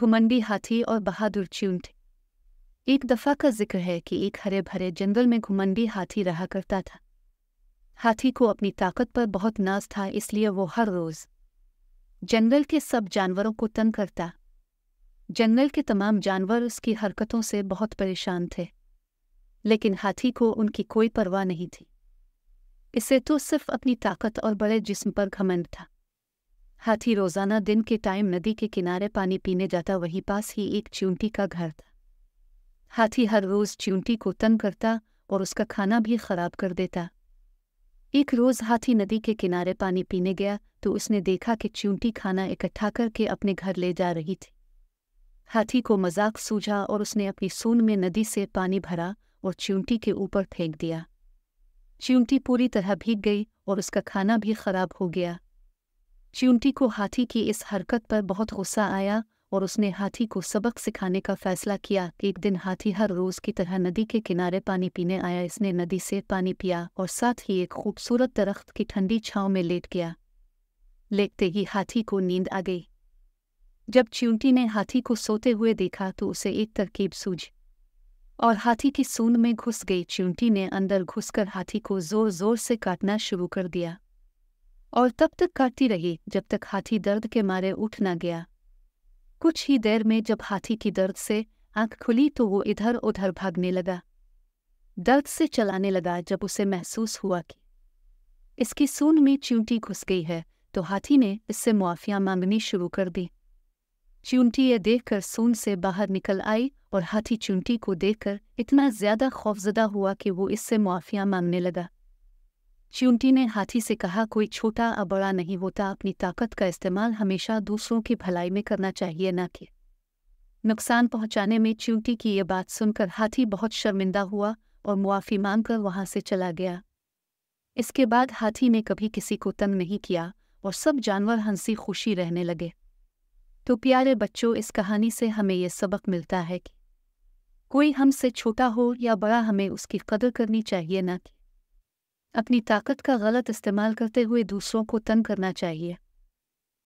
घुमंडी हाथी और बहादुर थे एक दफा का जिक्र है कि एक हरे भरे जंगल में घुमंडी हाथी रहा करता था हाथी को अपनी ताकत पर बहुत नाज था इसलिए वो हर रोज जंगल के सब जानवरों को तंग करता जंगल के तमाम जानवर उसकी हरकतों से बहुत परेशान थे लेकिन हाथी को उनकी कोई परवाह नहीं थी इसे तो सिर्फ अपनी ताकत और बड़े जिस्म पर घमंड था हाथी रोजाना दिन के टाइम नदी के किनारे पानी पीने जाता वहीं पास ही एक च्यूंटी का घर था हाथी हर रोज च्यूंटी को तंग करता और उसका खाना भी खराब कर देता एक रोज हाथी नदी के किनारे पानी पीने गया तो उसने देखा कि च्यूंटी खाना इकट्ठा करके अपने घर ले जा रही थी हाथी को मजाक सूझा और उसने अपनी सून में नदी से पानी भरा और च्यूंटी के ऊपर फेंक दिया च्यूंटी पूरी तरह भीग गई और उसका खाना भी खराब हो गया चिंटी को हाथी की इस हरकत पर बहुत गुस्सा आया और उसने हाथी को सबक सिखाने का फैसला किया एक दिन हाथी हर रोज की तरह नदी के किनारे पानी पीने आया इसने नदी से पानी पिया और साथ ही एक खूबसूरत दरख्त की ठंडी छांव में लेट गया लेटते ही हाथी को नींद आ गई जब च्यूंटी ने हाथी को सोते हुए देखा तो उसे एक तरकीब सूझ और हाथी की सूंद में घुस गई च्यूंटी ने अंदर घुसकर हाथी को जोर जोर से काटना शुरू कर दिया और तब तक काटती रही जब तक हाथी दर्द के मारे उठ न गया कुछ ही देर में जब हाथी की दर्द से आंख खुली तो वो इधर उधर भागने लगा दर्द से चलाने लगा जब उसे महसूस हुआ कि इसकी सून में चिंटी घुस गई है तो हाथी ने इससे मुआफिया मांगनी शुरू कर दी च्यूंटी यह देखकर सून से बाहर निकल आई और हाथी चिंटी को देखकर इतना ज्यादा खौफजदा हुआ कि वो इससे मुआफिया मांगने लगा चिंटी ने हाथी से कहा कोई छोटा या बड़ा नहीं होता अपनी ताकत का इस्तेमाल हमेशा दूसरों की भलाई में करना चाहिए न कि नुकसान पहुंचाने में चिंटी की यह बात सुनकर हाथी बहुत शर्मिंदा हुआ और मुआफ़ी मांगकर वहां से चला गया इसके बाद हाथी ने कभी किसी को तंग नहीं किया और सब जानवर हंसी खुशी रहने लगे तो प्यारे बच्चों इस कहानी से हमें यह सबक मिलता है कि कोई हमसे छोटा हो या बड़ा हमें उसकी कदर करनी चाहिए न कि अपनी ताकत का गलत इस्तेमाल करते हुए दूसरों को तंग करना चाहिए